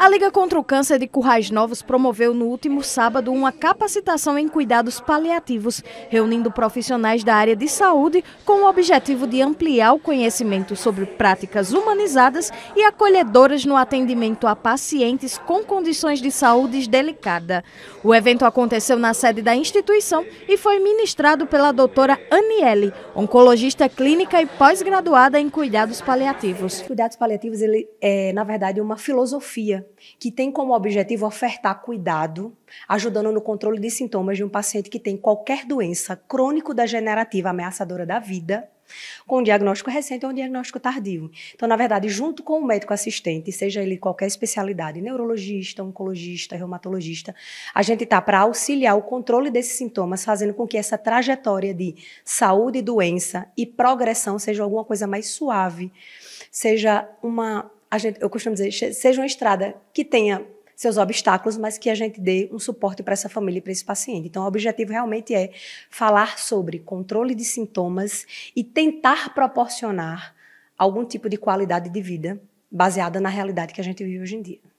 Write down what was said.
A Liga contra o Câncer de Currais Novos promoveu no último sábado uma capacitação em cuidados paliativos, reunindo profissionais da área de saúde com o objetivo de ampliar o conhecimento sobre práticas humanizadas e acolhedoras no atendimento a pacientes com condições de saúde delicada. O evento aconteceu na sede da instituição e foi ministrado pela doutora Aniele, oncologista clínica e pós-graduada em cuidados paliativos. Cuidados paliativos, ele é, na verdade, uma filosofia que tem como objetivo ofertar cuidado, ajudando no controle de sintomas de um paciente que tem qualquer doença crônico-degenerativa ameaçadora da vida, com um diagnóstico recente ou um diagnóstico tardio. Então, na verdade, junto com o médico assistente, seja ele qualquer especialidade, neurologista, oncologista, reumatologista, a gente está para auxiliar o controle desses sintomas, fazendo com que essa trajetória de saúde, doença e progressão seja alguma coisa mais suave, seja uma gente, eu costumo dizer, seja uma estrada que tenha seus obstáculos, mas que a gente dê um suporte para essa família e para esse paciente. Então, o objetivo realmente é falar sobre controle de sintomas e tentar proporcionar algum tipo de qualidade de vida baseada na realidade que a gente vive hoje em dia.